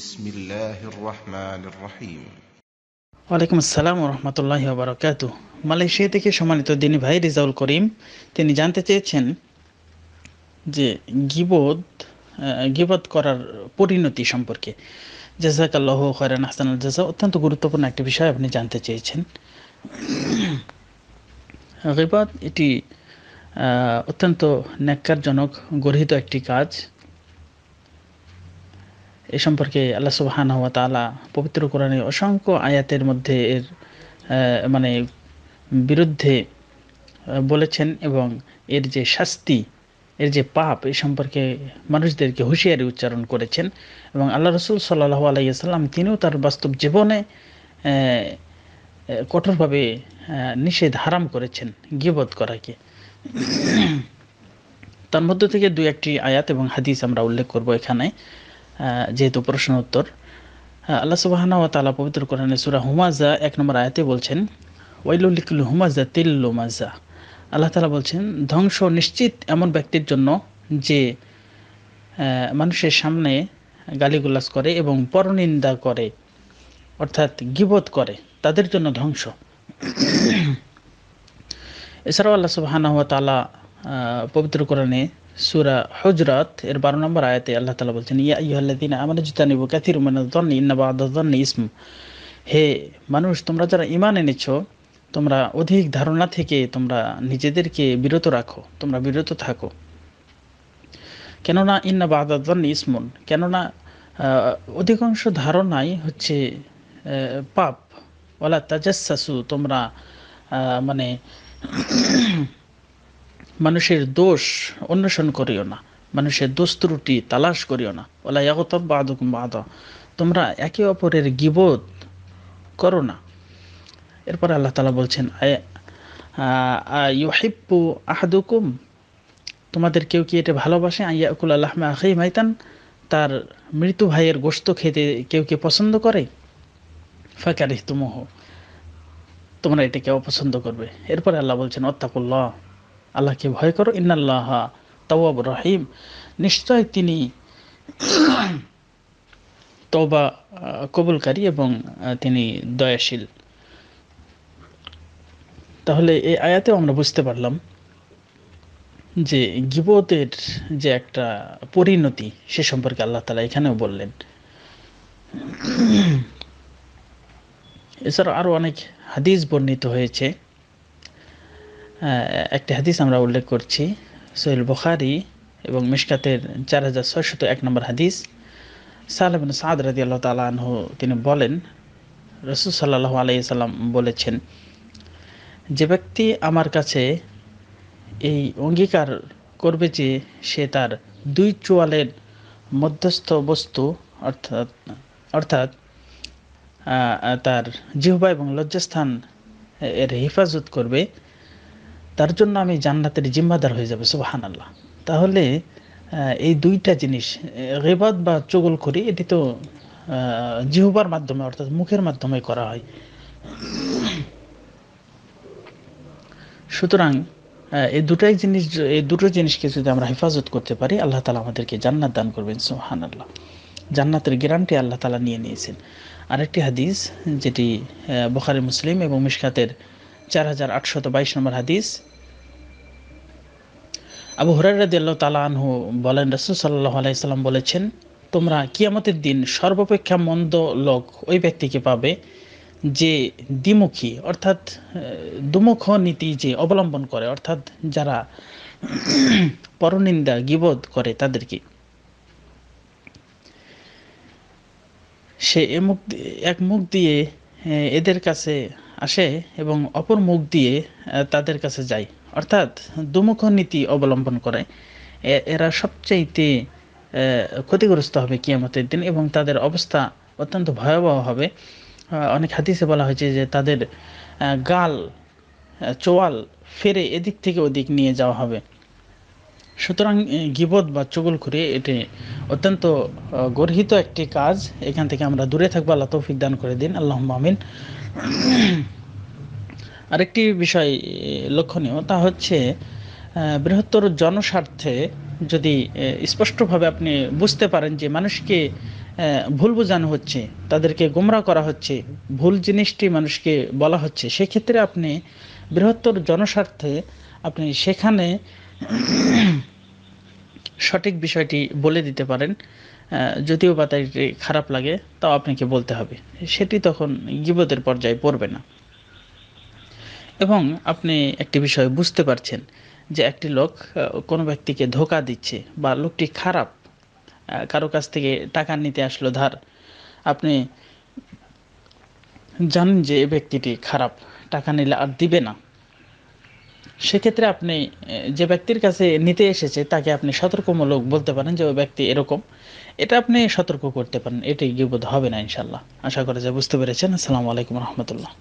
بسم الله الرحمن الرحيم ওয়ালাইকুম আসসালাম রহমতুল্লাহ বারকাত মালয়েশিয়া থেকে সম্মানিত দিনী ভাই রিজাউল করিম তিনি জানতে চেয়েছেন যে গিবোধ গিবত করার পরিণতি সম্পর্কে জাজাকাল্লাহ খয়রান হাসান আল জাজা অত্যন্ত গুরুত্বপূর্ণ একটি বিষয় আপনি জানতে চেয়েছেন গিবত এটি অত্যন্ত ন্যাক্কারজনক গর্হিত একটি কাজ এ সম্পর্কে আল্লাহ সুবাহান হওয়া তালা পবিত্র কোরআনে অসংখ্য আয়াতের মধ্যে এর মানে বিরুদ্ধে বলেছেন এবং এর যে শাস্তি এর যে পাপ এ সম্পর্কে মানুষদেরকে হুঁশিয়ারি উচ্চারণ করেছেন এবং আল্লাহ রসুল সাল্লাহ আলাইসাল্লাম তিনিও তার বাস্তব জীবনে কঠোরভাবে নিষেধ হারাম করেছেন গিবোধ করাকে তার মধ্য থেকে দু একটি আয়াত এবং হাদিস আমরা উল্লেখ করব এখানে যেহেতু প্রশ্ন উত্তর আল্লাহ সুবাহানা ও তালা পবিত্র কোরআনে সুরা হুমাজা এক নম্বর আয়াতে বলছেন ওয়াইলুলিকুল হুমাজা মাজা আল্লাহ তালা বলছেন ধ্বংস নিশ্চিত এমন ব্যক্তির জন্য যে মানুষের সামনে গালিগুলাস করে এবং পরনিন্দা করে অর্থাৎ গিবোধ করে তাদের জন্য ধ্বংস এছাড়াও আল্লাহ সুবাহানা তালা পবিত্র কোরআনে সুরা হজরত এর বারো নম্বর আয়াতে আল্লাহ তালা বলছেন ইয়া ইহল্লাদিন আমার জুতা নিব ক্যাথির মানাদন ইন্নাবা আদাদন ইসম হে মানুষ তোমরা যারা ইমান এনেছ তোমরা অধিক ধারণা থেকে তোমরা নিজেদেরকে বিরত রাখো তোমরা বিরত থাকো কেননা ইন্না বাদাদন ইসমুন কেননা অধিকাংশ ধারণাই হচ্ছে পাপ ওলা তাজাসু তোমরা মানে মানুষের দোষ অন্বেষণ করিও না মানুষের দোষ ত্রুটি তালাশ করিও না ওলা ইয়াগতব বাদুক বাদ তোমরা একে অপরের গিবোধ করো না এরপর আল্লাহ তালা বলছেন ইউহিপ্পু আহাদুকুম তোমাদের কেউ কি এটা ভালোবাসে আইয়াকুল আল্লাহ আখি মাইতান তার মৃত্যু ভাইয়ের গোস্ত খেতে কেউ কে পছন্দ করে ফাঁকারিহ তুমহ তোমরা এটাকে অপছন্দ করবে এরপরে আল্লাহ বলছেন অত্তাকুল্লাহ আল্লাহকে ভয় করো ইন্নাল্লাহ তওয়াব রাহিম নিশ্চয় তিনি তবা কবুলকারী এবং তিনি দয়াশীল তাহলে এই আয়াতেও আমরা বুঝতে পারলাম যে গিবতের যে একটা পরিণতি সে সম্পর্কে আল্লাহ তালা এখানেও বললেন এছাড়া আরও অনেক হাদিস বর্ণিত হয়েছে একটি হাদিস আমরা উল্লেখ করছি সোহেল বুখারি এবং মিশকাতের চার হাজার ছয়শত এক নম্বর হাদিস সাহেবিন সাদ রাজি আল্লাহ তালাহু তিনি বলেন রসুল সাল্লাহ আলাইসাল্লাম বলেছেন যে ব্যক্তি আমার কাছে এই অঙ্গীকার করবে যে সে তার দুই চোয়ালের মধ্যস্থ বস্তু অর্থাৎ অর্থাৎ তার জিহবা এবং লজ্জাস্থান এর হেফাজত করবে তার জন্য আমি জান্নাতের জিম্মাদার হয়ে যাবে সুবাহান আল্লাহ তাহলে এই দুইটা জিনিস রেবাদ বা চোগল করি এটি তো জিহুবার মাধ্যমে অর্থাৎ মুখের মাধ্যমে করা হয় সুতরাং এই দুটাই জিনিস এই দুটো জিনিসকে যদি আমরা হেফাজত করতে পারি আল্লাহ তালা আমাদেরকে জান্নাত দান করবেন সুহান আল্লাহ জান্নাতের গ্যারান্টি আল্লাহ তালা নিয়ে নিয়েছেন আরেকটি হাদিস যেটি বখারি মুসলিম এবং মিশকাতের চার হাজার আটশত বাইশ নম্বর হাদিস আবু হরারদি আল্লাহ তালা আনহু বলেন রসুল সাল্লাহ আলাইসাল্লাম বলেছেন তোমরা কিয়ামতের দিন সর্বাপেক্ষা মন্দ লোক ওই ব্যক্তিকে পাবে যে দ্বিমুখী অর্থাৎ দুমুখ নীতি যে অবলম্বন করে অর্থাৎ যারা পরনিন্দা গিবোধ করে তাদেরকে সে এক মুখ দিয়ে এদের কাছে আসে এবং অপর মুখ দিয়ে তাদের কাছে যায় অর্থাৎ দুমুখ নীতি অবলম্বন করে এরা সবচাইতে ক্ষতিগ্রস্ত হবে কিয়ামতের দিন এবং তাদের অবস্থা অত্যন্ত ভয়াবহ হবে অনেক হাদিসে বলা হয়েছে যে তাদের গাল চোয়াল ফেরে এদিক থেকে ওদিক নিয়ে যাওয়া হবে সুতরাং গিবদ বা চুগুল করে এটি অত্যন্ত গর্হিত একটি কাজ এখান থেকে আমরা দূরে থাকবো আল্লাহ তৌফিক দান করে দিন আল্লাহ আমিন আরেকটি বিষয় লক্ষণীয় তা হচ্ছে বৃহত্তর জনস্বার্থে যদি স্পষ্টভাবে আপনি বুঝতে পারেন যে মানুষকে ভুল বোঝানো হচ্ছে তাদেরকে গোমরা করা হচ্ছে ভুল জিনিসটি মানুষকে বলা হচ্ছে সেক্ষেত্রে আপনি বৃহত্তর জনস্বার্থে আপনি সেখানে সঠিক বিষয়টি বলে দিতে পারেন যদিও বা তাই খারাপ লাগে তাও আপনাকে বলতে হবে সেটি তখন গিবতের পর্যায়ে পড়বে না এবং আপনি একটি বিষয় বুঝতে পারছেন যে একটি লোক কোনো ব্যক্তিকে ধোকা দিচ্ছে বা লোকটি খারাপ কারো কাছ থেকে টাকা নিতে আসলো ধার আপনি জানেন যে এই ব্যক্তিটি খারাপ টাকা নিলে আর দিবে না সেক্ষেত্রে আপনি যে ব্যক্তির কাছে নিতে এসেছে তাকে আপনি সতর্কমূলক বলতে পারেন যে ওই ব্যক্তি এরকম এটা আপনি সতর্ক করতে পারেন এটাই গিবোধ হবে না ইনশাল্লাহ আশা করা যায় বুঝতে পেরেছেন আসসালামু আলাইকুম রহমতুল্লাহ